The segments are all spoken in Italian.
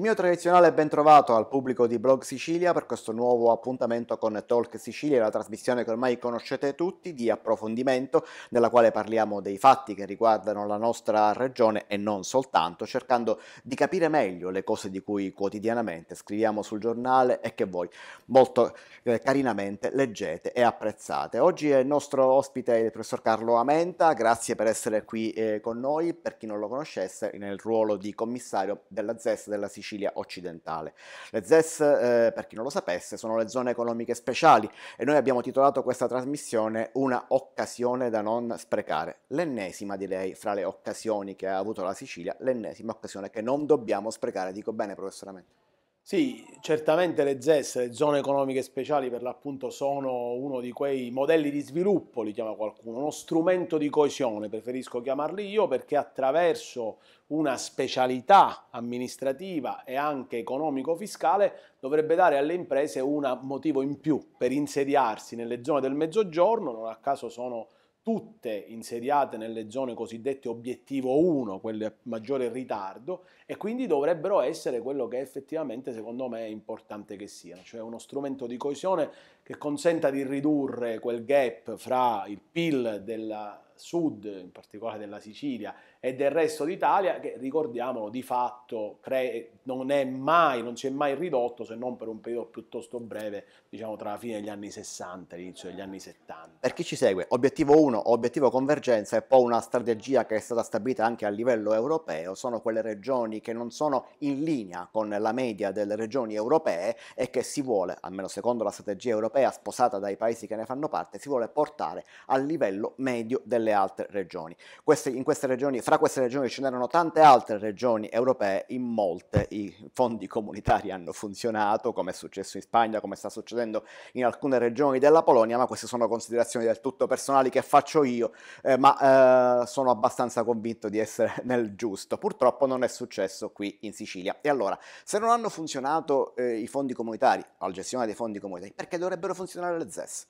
Il mio tradizionale ben trovato al pubblico di Blog Sicilia per questo nuovo appuntamento con Talk Sicilia, la trasmissione che ormai conoscete tutti di approfondimento, nella quale parliamo dei fatti che riguardano la nostra regione e non soltanto, cercando di capire meglio le cose di cui quotidianamente scriviamo sul giornale e che voi molto eh, carinamente leggete e apprezzate. Oggi è il nostro ospite il professor Carlo Amenta, grazie per essere qui eh, con noi, per chi non lo conoscesse, nel ruolo di commissario della ZES della Sicilia Sicilia occidentale. Le ZES, eh, per chi non lo sapesse, sono le zone economiche speciali e noi abbiamo titolato questa trasmissione Una occasione da non sprecare. L'ennesima, direi, fra le occasioni che ha avuto la Sicilia, l'ennesima occasione che non dobbiamo sprecare. Dico bene, professoramente. Sì, certamente le ZES, le zone economiche speciali, per l'appunto sono uno di quei modelli di sviluppo, li chiama qualcuno, uno strumento di coesione, preferisco chiamarli io, perché attraverso una specialità amministrativa e anche economico-fiscale dovrebbe dare alle imprese un motivo in più per insediarsi nelle zone del mezzogiorno, non a caso sono tutte insediate nelle zone cosiddette obiettivo 1, quelle a maggiore ritardo, e quindi dovrebbero essere quello che effettivamente secondo me è importante che siano, cioè uno strumento di coesione che consenta di ridurre quel gap fra il PIL del sud, in particolare della Sicilia, e del resto d'Italia, che ricordiamolo di fatto cre- non, è mai, non si è mai ridotto se non per un periodo piuttosto breve, diciamo tra la fine degli anni 60 e l'inizio degli anni 70. Per chi ci segue, obiettivo 1, obiettivo convergenza e poi una strategia che è stata stabilita anche a livello europeo, sono quelle regioni che non sono in linea con la media delle regioni europee e che si vuole, almeno secondo la strategia europea, europea sposata dai paesi che ne fanno parte si vuole portare al livello medio delle altre regioni. Queste, queste regioni fra queste regioni ce n'erano tante altre regioni europee, in molte i fondi comunitari hanno funzionato, come è successo in Spagna, come sta succedendo in alcune regioni della Polonia, ma queste sono considerazioni del tutto personali che faccio io, eh, ma eh, sono abbastanza convinto di essere nel giusto. Purtroppo non è successo qui in Sicilia. E allora, se non hanno funzionato eh, i fondi comunitari, la gestione dei fondi comunitari, perché dovrebbe potrebbero funzionare le ZES?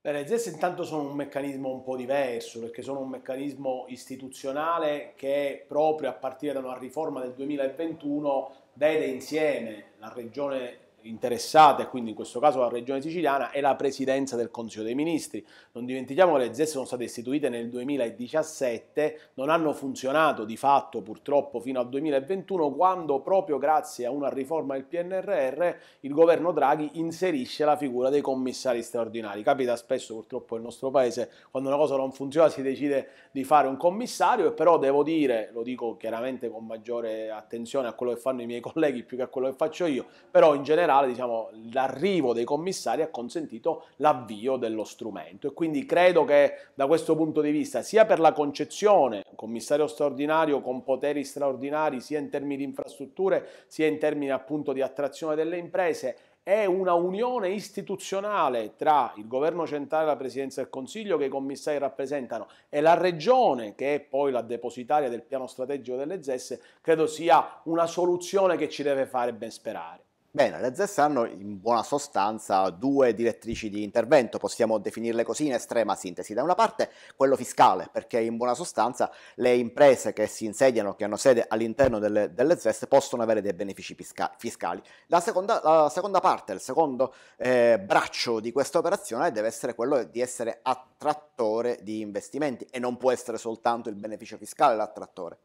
Beh, le ZES intanto sono un meccanismo un po' diverso perché sono un meccanismo istituzionale che proprio a partire da una riforma del 2021 vede insieme la Regione interessata, quindi in questo caso la Regione Siciliana, è la Presidenza del Consiglio dei Ministri. Non dimentichiamo che le ZES sono state istituite nel 2017, non hanno funzionato di fatto purtroppo fino al 2021, quando proprio grazie a una riforma del PNRR il governo Draghi inserisce la figura dei commissari straordinari. Capita spesso purtroppo nel nostro paese, quando una cosa non funziona si decide di fare un commissario, e però devo dire, lo dico chiaramente con maggiore attenzione a quello che fanno i miei colleghi più che a quello che faccio io, però in generale generale diciamo, l'arrivo dei commissari ha consentito l'avvio dello strumento e quindi credo che da questo punto di vista sia per la concezione commissario straordinario con poteri straordinari sia in termini di infrastrutture sia in termini appunto di attrazione delle imprese è una unione istituzionale tra il governo centrale, la presidenza del Consiglio che i commissari rappresentano e la regione che è poi la depositaria del piano strategico delle ZES, credo sia una soluzione che ci deve fare ben sperare. Bene, le ZES hanno in buona sostanza due direttrici di intervento, possiamo definirle così in estrema sintesi. Da una parte quello fiscale, perché in buona sostanza le imprese che si insediano, che hanno sede all'interno delle, delle ZES, possono avere dei benefici fiscali. La seconda, la seconda parte, il secondo eh, braccio di questa operazione deve essere quello di essere attrattore di investimenti e non può essere soltanto il beneficio fiscale l'attrattore.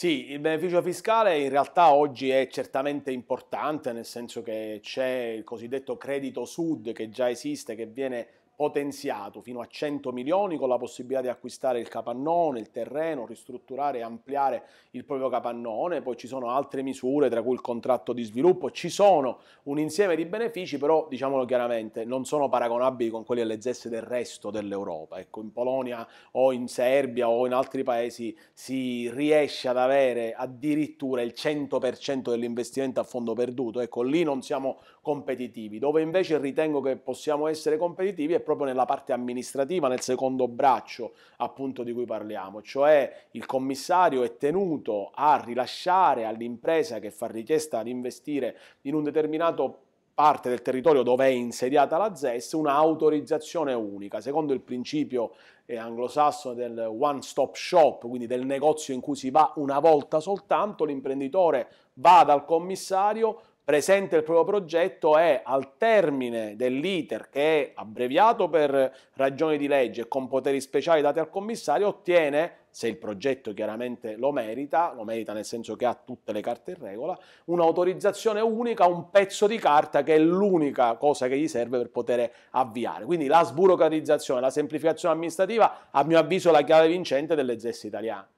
Sì, il beneficio fiscale in realtà oggi è certamente importante, nel senso che c'è il cosiddetto credito sud che già esiste, che viene potenziato fino a 100 milioni con la possibilità di acquistare il capannone, il terreno, ristrutturare e ampliare il proprio capannone, poi ci sono altre misure tra cui il contratto di sviluppo, ci sono un insieme di benefici però diciamolo chiaramente non sono paragonabili con quelli alle zesse del resto dell'Europa, ecco in Polonia o in Serbia o in altri paesi si riesce ad avere addirittura il 100% dell'investimento a fondo perduto, ecco lì non siamo competitivi. Dove invece ritengo che possiamo essere competitivi è proprio nella parte amministrativa, nel secondo braccio appunto di cui parliamo, cioè il commissario è tenuto a rilasciare all'impresa che fa richiesta di investire in un determinato parte del territorio dove è insediata la ZES un'autorizzazione unica, secondo il principio eh, anglosassone del one stop shop, quindi del negozio in cui si va una volta soltanto, l'imprenditore va dal commissario, presenta il proprio progetto e al termine dell'iter, che è abbreviato per ragioni di legge e con poteri speciali dati al commissario, ottiene, se il progetto chiaramente lo merita, lo merita nel senso che ha tutte le carte in regola, un'autorizzazione unica, un pezzo di carta che è l'unica cosa che gli serve per poter avviare. Quindi la sburocratizzazione, la semplificazione amministrativa, a mio avviso è la chiave vincente delle ZES italiane.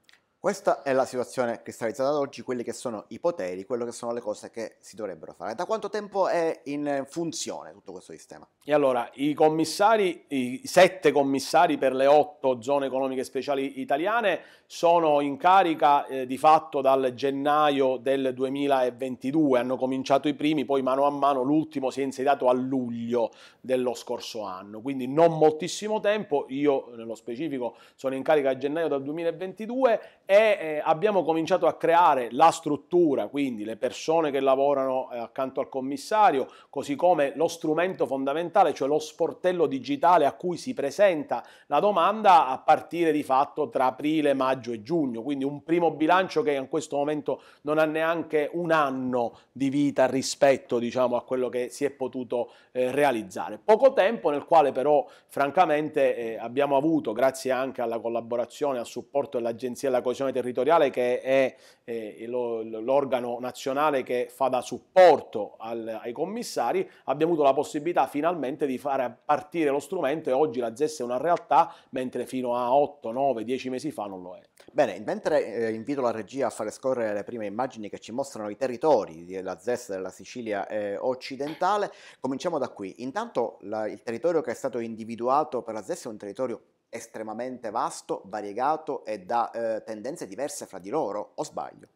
Questa è la situazione cristallizzata ad oggi, quelli che sono i poteri, quelle che sono le cose che si dovrebbero fare. Da quanto tempo è in funzione tutto questo sistema? E allora, i commissari, i sette commissari per le otto zone economiche speciali italiane sono in carica eh, di fatto dal gennaio del 2022, hanno cominciato i primi, poi mano a mano l'ultimo si è insediato a luglio dello scorso anno, quindi non moltissimo tempo, io nello specifico sono in carica a gennaio del 2022 e eh, abbiamo cominciato a creare la struttura, quindi le persone che lavorano eh, accanto al commissario, così come lo strumento fondamentale, cioè lo sportello digitale a cui si presenta la domanda a partire di fatto tra aprile, maggio e giugno, quindi un primo bilancio che in questo momento non ha neanche un anno di vita rispetto diciamo, a quello che si è potuto eh, realizzare. Poco tempo nel quale però francamente eh, abbiamo avuto, grazie anche alla collaborazione, al supporto dell'Agenzia della Coesione, coesione territoriale che è eh, l'organo nazionale che fa da supporto al, ai commissari, abbiamo avuto la possibilità finalmente di fare partire lo strumento e oggi la ZES è una realtà, mentre fino a 8, 9, 10 mesi fa non lo è. Bene, mentre eh, invito la regia a fare scorrere le prime immagini che ci mostrano i territori della ZES della Sicilia eh, occidentale, cominciamo da qui. Intanto la, il territorio che è stato individuato per la ZES è un territorio estremamente vasto, variegato e da eh, tendenze diverse fra di loro, o sbaglio?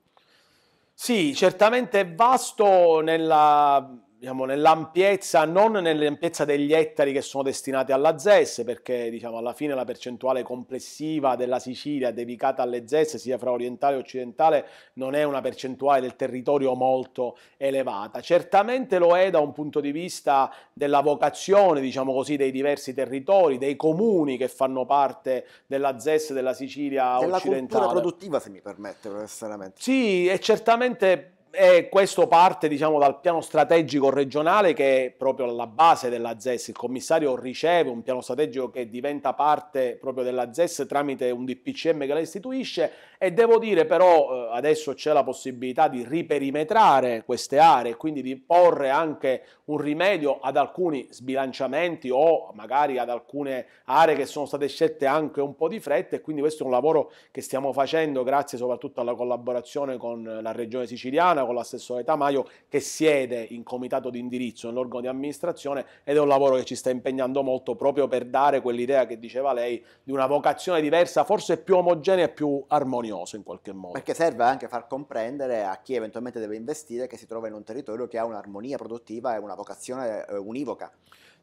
Sì, certamente è vasto nella diciamo, nell'ampiezza, non nell'ampiezza degli ettari che sono destinati alla ZES, perché diciamo, alla fine la percentuale complessiva della Sicilia dedicata alle ZES, sia fra orientale e occidentale, non è una percentuale del territorio molto elevata. Certamente lo è da un punto di vista della vocazione, diciamo così, dei diversi territori, dei comuni che fanno parte della ZES della Sicilia della occidentale. Della cultura produttiva, se mi permette, professor Sì, e certamente e questo parte diciamo, dal piano strategico regionale che è proprio alla base della ZES. Il commissario riceve un piano strategico che diventa parte proprio della ZES tramite un DPCM che la istituisce e devo dire però eh, adesso c'è la possibilità di riperimetrare queste aree e quindi di porre anche un rimedio ad alcuni sbilanciamenti o magari ad alcune aree che sono state scelte anche un po' di fretta e quindi questo è un lavoro che stiamo facendo grazie soprattutto alla collaborazione con la regione siciliana Maio, con l'assessore Tamaio che siede in comitato di indirizzo nell'organo di amministrazione ed è un lavoro che ci sta impegnando molto proprio per dare quell'idea che diceva lei di una vocazione diversa, forse più omogenea e più armoniosa in qualche modo. Perché serve anche far comprendere a chi eventualmente deve investire che si trova in un territorio che ha un'armonia produttiva e una vocazione eh, univoca.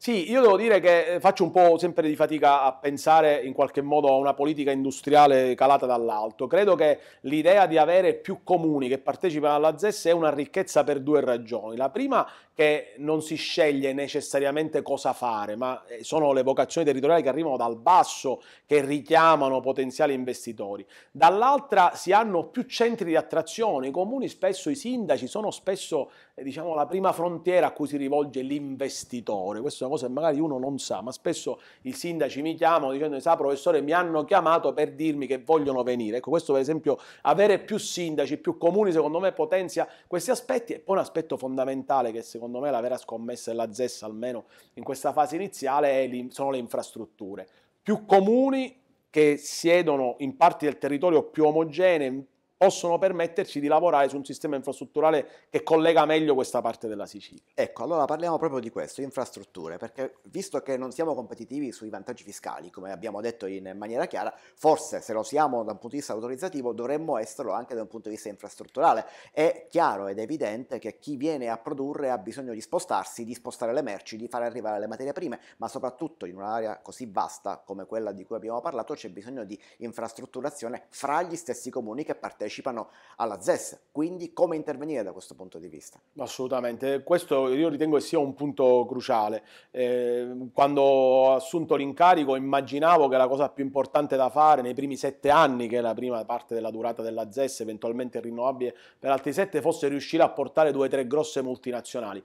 Sì, io devo dire che eh, faccio un po' sempre di fatica a pensare in qualche modo a una politica industriale calata dall'alto. Credo che l'idea di avere più comuni che partecipano alla ZES è una ricchezza per due ragioni. La prima che non si sceglie necessariamente cosa fare, ma eh, sono le vocazioni territoriali che arrivano dal basso, che richiamano potenziali investitori. Dall'altra si hanno più centri di attrazione, i comuni spesso, i sindaci sono spesso eh, diciamo, la prima frontiera a cui si rivolge l'investitore. Questa è una cosa che magari uno non sa, ma spesso i sindaci mi chiamano dicendo, sa professore, mi hanno chiamato per dirmi che vogliono venire. Ecco, questo per esempio, avere più sindaci, più comuni, secondo me potenzia questi aspetti e poi un aspetto fondamentale che secondo secondo me la vera scommessa della ZES, almeno in questa fase iniziale, sono le infrastrutture. Più comuni che siedono in parti del territorio più omogenee, possono permetterci di lavorare su un sistema infrastrutturale che collega meglio questa parte della Sicilia. Ecco, allora parliamo proprio di questo, infrastrutture, perché visto che non siamo competitivi sui vantaggi fiscali, come abbiamo detto in maniera chiara, forse se lo siamo da un punto di vista autorizzativo dovremmo esserlo anche da un punto di vista infrastrutturale. È chiaro ed evidente che chi viene a produrre ha bisogno di spostarsi, di spostare le merci, di far arrivare le materie prime, ma soprattutto in un'area così vasta come quella di cui abbiamo parlato c'è bisogno di infrastrutturazione fra gli stessi comuni che partecipano partecipano alla ZES, quindi come intervenire da questo punto di vista? Assolutamente, questo io ritengo sia un punto cruciale. Eh, quando ho assunto l'incarico immaginavo che la cosa più importante da fare nei primi sette anni, che è la prima parte della durata della ZES, eventualmente rinnovabile per altri sette, fosse riuscire a portare due o tre grosse multinazionali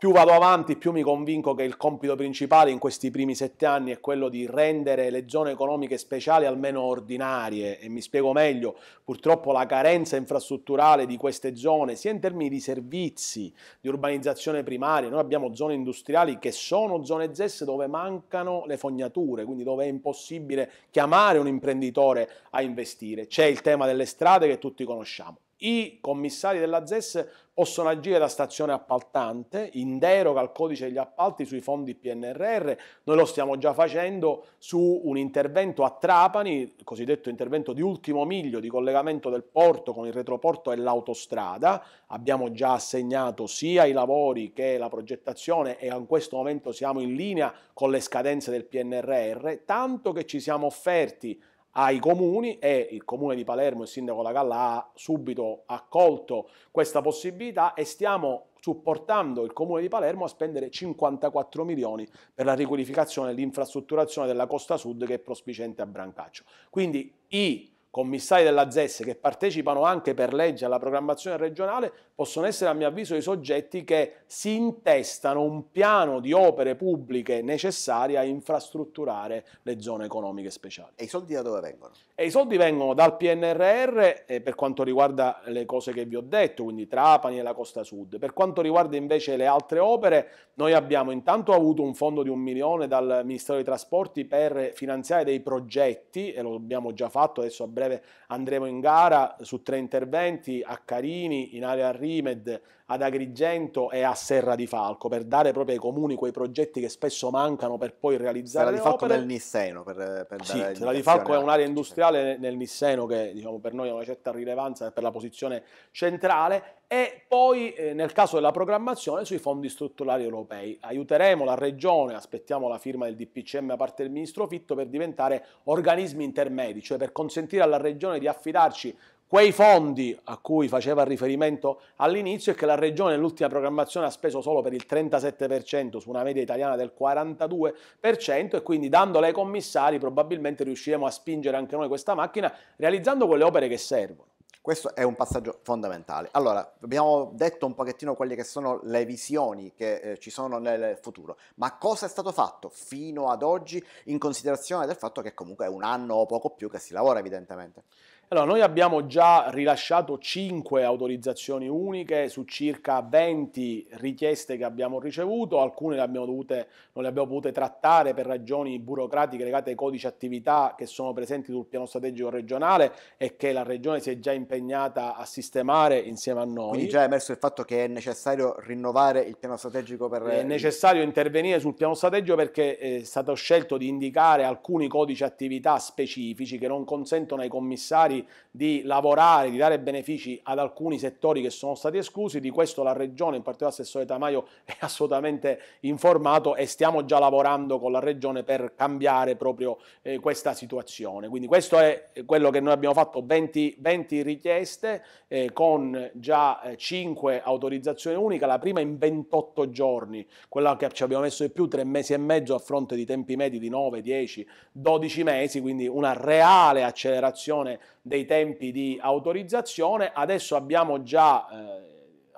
più vado avanti, più mi convinco che il compito principale in questi primi sette anni è quello di rendere le zone economiche speciali almeno ordinarie. E mi spiego meglio, purtroppo la carenza infrastrutturale di queste zone, sia in termini di servizi, di urbanizzazione primaria, noi abbiamo zone industriali che sono zone ZES dove mancano le fognature, quindi dove è impossibile chiamare un imprenditore a investire. C'è il tema delle strade che tutti conosciamo. I commissari della ZES possono agire da stazione appaltante in deroga al codice degli appalti sui fondi PNRR, noi lo stiamo già facendo su un intervento a Trapani, il cosiddetto intervento di ultimo miglio di collegamento del porto con il retroporto e l'autostrada, abbiamo già assegnato sia i lavori che la progettazione e in questo momento siamo in linea con le scadenze del PNRR, tanto che ci siamo offerti ai comuni e il comune di Palermo, il sindaco La Galla ha subito accolto questa possibilità e stiamo supportando il comune di Palermo a spendere 54 milioni per la riqualificazione e l'infrastrutturazione della costa sud che è prospicente a Brancaccio. Quindi i commissari della ZES che partecipano anche per legge alla programmazione regionale possono essere a mio avviso i soggetti che si intestano un piano di opere pubbliche necessarie a infrastrutturare le zone economiche speciali. E i soldi da dove vengono? E i soldi vengono dal PNRR eh, per quanto riguarda le cose che vi ho detto, quindi Trapani e la Costa Sud. Per quanto riguarda invece le altre opere, noi abbiamo intanto avuto un fondo di un milione dal Ministero dei Trasporti per finanziare dei progetti, e lo abbiamo già fatto adesso abbiamo breve andremo in gara su tre interventi a Carini, in area Rimed ad Agrigento e a Serra di Falco per dare proprio ai comuni quei progetti che spesso mancano per poi realizzare Serra di Falco opere. nel Nisseno per, per sì, Serra di Falco è un'area industriale nel Nisseno che diciamo, per noi ha una certa rilevanza per la posizione centrale e poi eh, nel caso della programmazione sui fondi strutturali europei. Aiuteremo la Regione, aspettiamo la firma del DPCM da parte del Ministro Fitto per diventare organismi intermedi, cioè per consentire alla Regione di affidarci quei fondi a cui faceva riferimento all'inizio e che la Regione nell'ultima programmazione ha speso solo per il 37% su una media italiana del 42% e quindi dandole ai commissari probabilmente riusciremo a spingere anche noi questa macchina realizzando quelle opere che servono. Questo è un passaggio fondamentale. Allora, abbiamo detto un pochettino quelle che sono le visioni che eh, ci sono nel futuro, ma cosa è stato fatto fino ad oggi in considerazione del fatto che comunque è un anno o poco più che si lavora evidentemente? Allora, noi abbiamo già rilasciato 5 autorizzazioni uniche su circa 20 richieste che abbiamo ricevuto, alcune le abbiamo dovute, non le abbiamo potute trattare per ragioni burocratiche legate ai codici attività che sono presenti sul piano strategico regionale e che la regione si è già impegnata a sistemare insieme a noi. Quindi già è emerso il fatto che è necessario rinnovare il piano strategico per... È necessario intervenire sul piano strategico perché eh, è stato scelto di indicare alcuni codici attività specifici che non consentono ai commissari di lavorare, di dare benefici ad alcuni settori che sono stati esclusi, di questo la Regione, in particolare l'assessore Tamaio, è assolutamente informato e stiamo già lavorando con la Regione per cambiare proprio eh, questa situazione. Quindi questo è quello che noi abbiamo fatto, 20, 20 richieste eh, con già eh, 5 autorizzazioni uniche, la prima in 28 giorni, quella che ci abbiamo messo di più, tre mesi e mezzo a fronte di tempi medi di 9, 10, 12 mesi, quindi una reale accelerazione dei tempi di autorizzazione, adesso abbiamo già eh,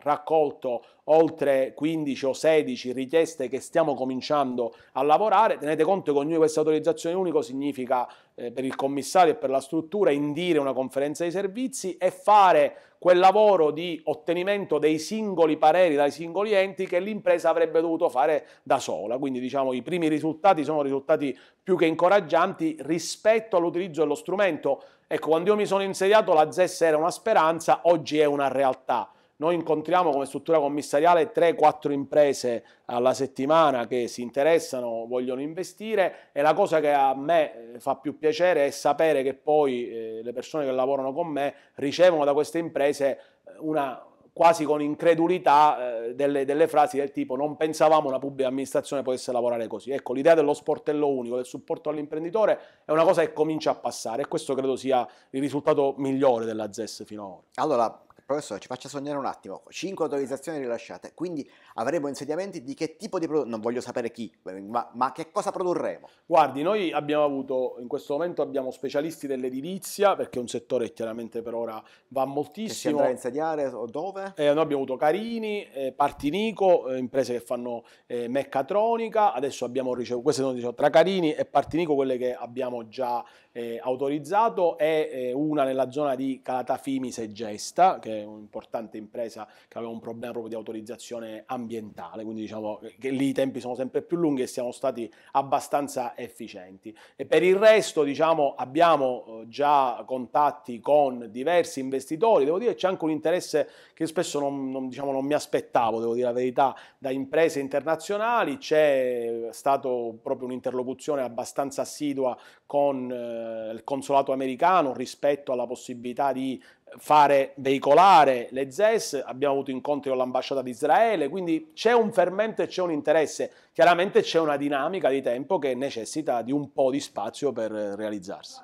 raccolto oltre 15 o 16 richieste che stiamo cominciando a lavorare. Tenete conto che ognuno di queste autorizzazioni unico significa eh, per il commissario e per la struttura indire una conferenza di servizi e fare quel lavoro di ottenimento dei singoli pareri dai singoli enti che l'impresa avrebbe dovuto fare da sola. Quindi diciamo i primi risultati sono risultati più che incoraggianti rispetto all'utilizzo dello strumento. Ecco, quando io mi sono insediato la ZES era una speranza, oggi è una realtà. Noi incontriamo come struttura commissariale 3-4 imprese alla settimana che si interessano, vogliono investire e la cosa che a me eh, fa più piacere è sapere che poi eh, le persone che lavorano con me ricevono da queste imprese eh, una, quasi con incredulità eh, delle, delle, frasi del tipo non pensavamo una pubblica amministrazione potesse lavorare così. Ecco, l'idea dello sportello unico, del supporto all'imprenditore è una cosa che comincia a passare e questo credo sia il risultato migliore della ZES fino ad ora. Allora, professore ci faccia sognare un attimo, 5 autorizzazioni rilasciate, quindi avremo insediamenti di che tipo di prodotto, non voglio sapere chi, ma, ma, che cosa produrremo? Guardi, noi abbiamo avuto, in questo momento abbiamo specialisti dell'edilizia, perché è un settore chiaramente per ora va moltissimo. Che si andrà a insediare dove? Eh, noi abbiamo avuto Carini, eh, Partinico, eh, imprese che fanno eh, meccatronica, adesso abbiamo ricevuto, queste sono diciamo, tra Carini e Partinico quelle che abbiamo già eh, autorizzato e eh, una nella zona di Calatafimi Segesta, che è un'importante impresa che aveva un problema proprio di autorizzazione ambientale, quindi diciamo che lì i tempi sono sempre più lunghi e siamo stati abbastanza efficienti. E per il resto diciamo, abbiamo eh, già contatti con diversi investitori, devo dire che c'è anche un interesse che spesso non, non, diciamo, non mi aspettavo, devo dire la verità, da imprese internazionali. C'è stata proprio un'interlocuzione abbastanza assidua con eh, il consolato americano rispetto alla possibilità di fare veicolare le ZES, abbiamo avuto incontri con l'ambasciata di Israele, quindi c'è un fermento e c'è un interesse. Chiaramente c'è una dinamica di tempo che necessita di un po' di spazio per realizzarsi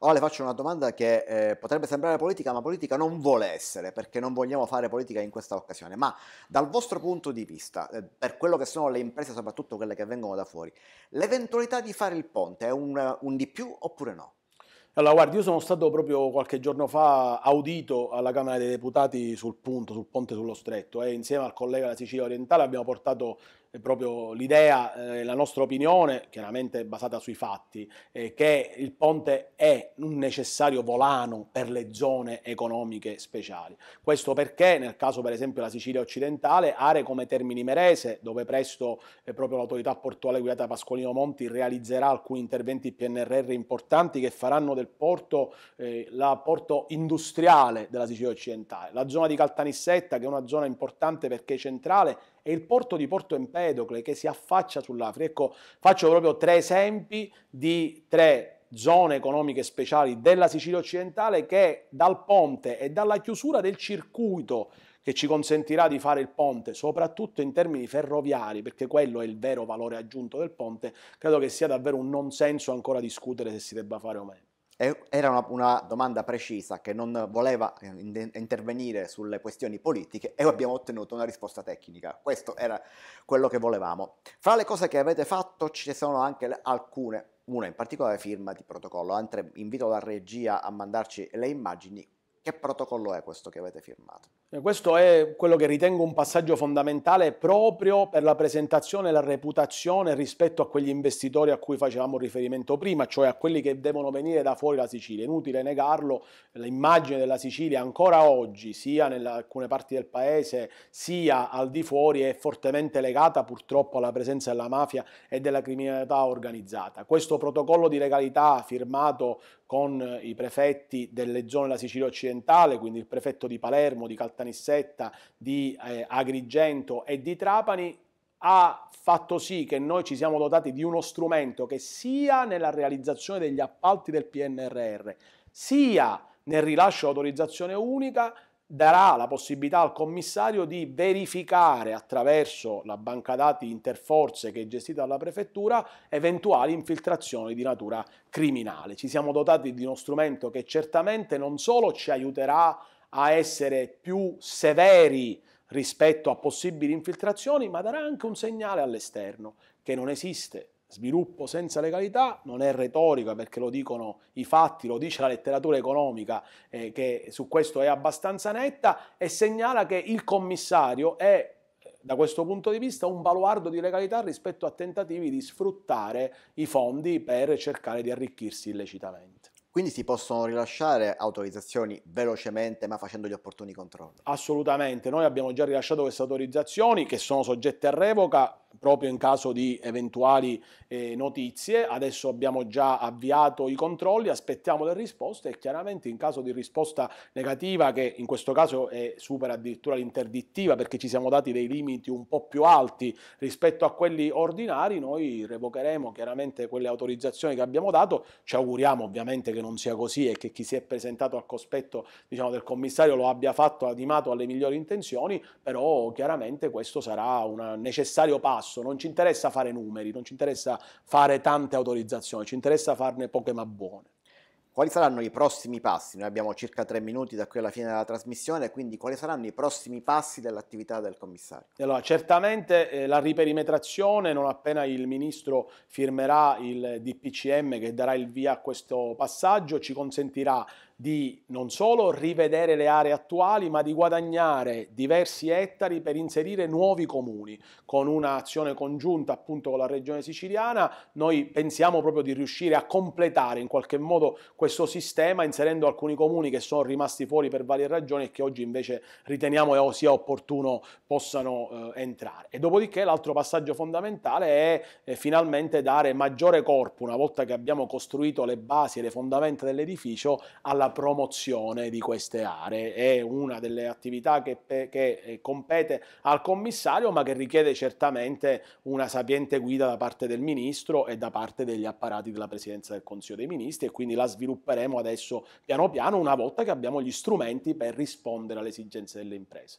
ora le faccio una domanda che eh, potrebbe sembrare politica, ma politica non vuole essere, perché non vogliamo fare politica in questa occasione, ma dal vostro punto di vista, eh, per quello che sono le imprese, soprattutto quelle che vengono da fuori, l'eventualità di fare il ponte è un, un di più oppure no? Allora, guardi, io sono stato proprio qualche giorno fa audito alla Camera dei Deputati sul punto, sul ponte sullo stretto e eh. insieme al collega della Sicilia Orientale abbiamo portato proprio l'idea, eh, la nostra opinione, chiaramente basata sui fatti, eh, che il ponte è un necessario volano per le zone economiche speciali. Questo perché nel caso per esempio della Sicilia occidentale, aree come Termini Merese, dove presto eh, proprio l'autorità portuale guidata da Pascolino Monti realizzerà alcuni interventi PNRR importanti che faranno del porto eh, la porto industriale della Sicilia occidentale. La zona di Caltanissetta, che è una zona importante perché centrale, e il porto di Porto Empedocle che si affaccia sull'Africa. Ecco, faccio proprio tre esempi di tre zone economiche speciali della Sicilia occidentale che dal ponte e dalla chiusura del circuito che ci consentirà di fare il ponte, soprattutto in termini ferroviari, perché quello è il vero valore aggiunto del ponte, credo che sia davvero un non senso ancora discutere se si debba fare o meno. Era una, una, domanda precisa che non voleva eh, eh, intervenire sulle questioni politiche e abbiamo ottenuto una risposta tecnica. Questo era quello che volevamo. Fra le cose che avete fatto ci sono anche alcune, una in particolare firma di protocollo. Antre, invito la regia a mandarci le immagini che protocollo è questo che avete firmato? Eh, questo è quello che ritengo un passaggio fondamentale proprio per la presentazione e la reputazione rispetto a quegli investitori a cui facevamo riferimento prima, cioè a quelli che devono venire da fuori la Sicilia. Inutile negarlo, l'immagine della Sicilia ancora oggi, sia in alcune parti del paese, sia al di fuori, è fortemente legata purtroppo alla presenza della mafia e della criminalità organizzata. Questo protocollo di legalità firmato con i prefetti delle zone della Sicilia occidentale occidentale, quindi il prefetto di Palermo, di Caltanissetta, di eh, Agrigento e di Trapani, ha fatto sì che noi ci siamo dotati di uno strumento che sia nella realizzazione degli appalti del PNRR, sia nel rilascio autorizzazione unica, darà la possibilità al commissario di verificare attraverso la banca dati interforze che è gestita dalla prefettura eventuali infiltrazioni di natura criminale. Ci siamo dotati di uno strumento che certamente non solo ci aiuterà a essere più severi rispetto a possibili infiltrazioni, ma darà anche un segnale all'esterno che non esiste sviluppo senza legalità non è retorica perché lo dicono i fatti, lo dice la letteratura economica eh, che su questo è abbastanza netta e segnala che il commissario è da questo punto di vista un baluardo di legalità rispetto a tentativi di sfruttare i fondi per cercare di arricchirsi illecitamente. Quindi si possono rilasciare autorizzazioni velocemente ma facendo gli opportuni controlli? Assolutamente, noi abbiamo già rilasciato queste autorizzazioni che sono soggette a revoca proprio in caso di eventuali eh, notizie. Adesso abbiamo già avviato i controlli, aspettiamo le risposte e chiaramente in caso di risposta negativa, che in questo caso è, supera addirittura l'interdittiva perché ci siamo dati dei limiti un po' più alti rispetto a quelli ordinari, noi revocheremo chiaramente quelle autorizzazioni che abbiamo dato. Ci auguriamo ovviamente che non sia così e che chi si è presentato al cospetto diciamo, del commissario lo abbia fatto animato alle migliori intenzioni, però chiaramente questo sarà un necessario passo passo, non ci interessa fare numeri, non ci interessa fare tante autorizzazioni, ci interessa farne poche ma buone. Quali saranno i prossimi passi? Noi abbiamo circa tre minuti da qui alla fine della trasmissione, quindi quali saranno i prossimi passi dell'attività del commissario? Allora, certamente eh, la riperimetrazione, non appena il ministro firmerà il DPCM che darà il via a questo passaggio, ci consentirà di non solo rivedere le aree attuali, ma di guadagnare diversi ettari per inserire nuovi comuni. Con un'azione congiunta appunto con la regione siciliana, noi pensiamo proprio di riuscire a completare in qualche modo questo sistema inserendo alcuni comuni che sono rimasti fuori per varie ragioni e che oggi invece riteniamo sia opportuno possano eh, entrare. E dopodiché l'altro passaggio fondamentale è eh, finalmente dare maggiore corpo, una volta che abbiamo costruito le basi e le fondamenta dell'edificio, alla promozione di queste aree. È una delle attività che, che eh, compete al commissario, ma che richiede certamente una sapiente guida da parte del Ministro e da parte degli apparati della Presidenza del Consiglio dei Ministri e quindi la svilupperemo adesso piano piano una volta che abbiamo gli strumenti per rispondere alle esigenze delle imprese.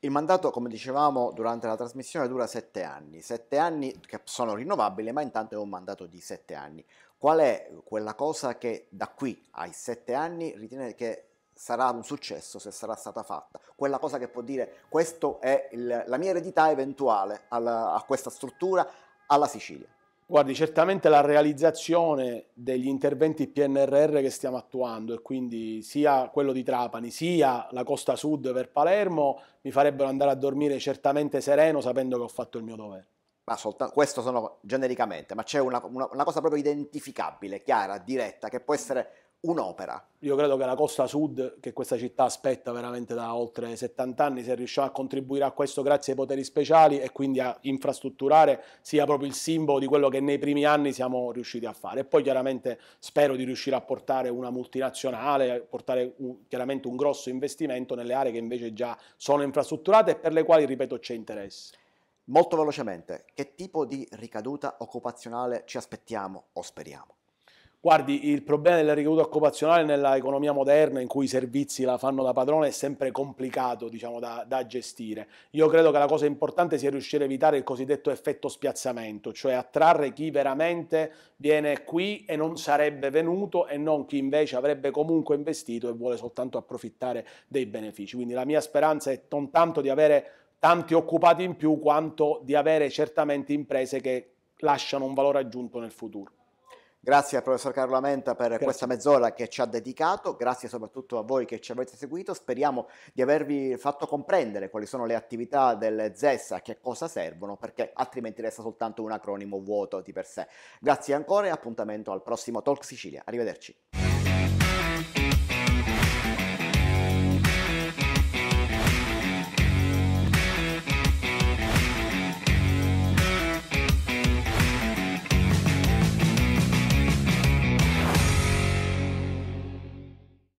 Il mandato, come dicevamo durante la trasmissione, dura sette anni, sette anni che sono rinnovabili, ma intanto è un mandato di sette anni. Qual è quella cosa che da qui ai sette anni ritiene che sarà un successo se sarà stata fatta? Quella cosa che può dire questa è il, la mia eredità eventuale alla, a questa struttura, alla Sicilia. Guardi, certamente la realizzazione degli interventi PNRR che stiamo attuando e quindi sia quello di Trapani sia la costa sud per Palermo mi farebbero andare a dormire certamente sereno sapendo che ho fatto il mio dovere ma soltanto, questo sono genericamente, ma c'è una, una, una cosa proprio identificabile, chiara, diretta, che può essere un'opera. Io credo che la costa sud, che questa città aspetta veramente da oltre 70 anni, se riusciamo a contribuire a questo grazie ai poteri speciali e quindi a infrastrutturare, sia proprio il simbolo di quello che nei primi anni siamo riusciti a fare. E poi chiaramente spero di riuscire a portare una multinazionale, a portare un, chiaramente un grosso investimento nelle aree che invece già sono infrastrutturate e per le quali, ripeto, c'è interesse. Molto velocemente, che tipo di ricaduta occupazionale ci aspettiamo o speriamo? Guardi, il problema della ricaduta occupazionale nella economia moderna in cui i servizi la fanno da padrone è sempre complicato diciamo, da, da, gestire. Io credo che la cosa importante sia riuscire a evitare il cosiddetto effetto spiazzamento, cioè attrarre chi veramente viene qui e non sarebbe venuto e non chi invece avrebbe comunque investito e vuole soltanto approfittare dei benefici. Quindi la mia speranza è non tanto di avere tanti occupati in più quanto di avere certamente imprese che lasciano un valore aggiunto nel futuro. Grazie al professor Carlo Lamenta per grazie. questa mezz'ora che ci ha dedicato, grazie soprattutto a voi che ci avete seguito, speriamo di avervi fatto comprendere quali sono le attività del ZES, a che cosa servono, perché altrimenti resta soltanto un acronimo vuoto di per sé. Grazie ancora e appuntamento al prossimo Talk Sicilia. Arrivederci.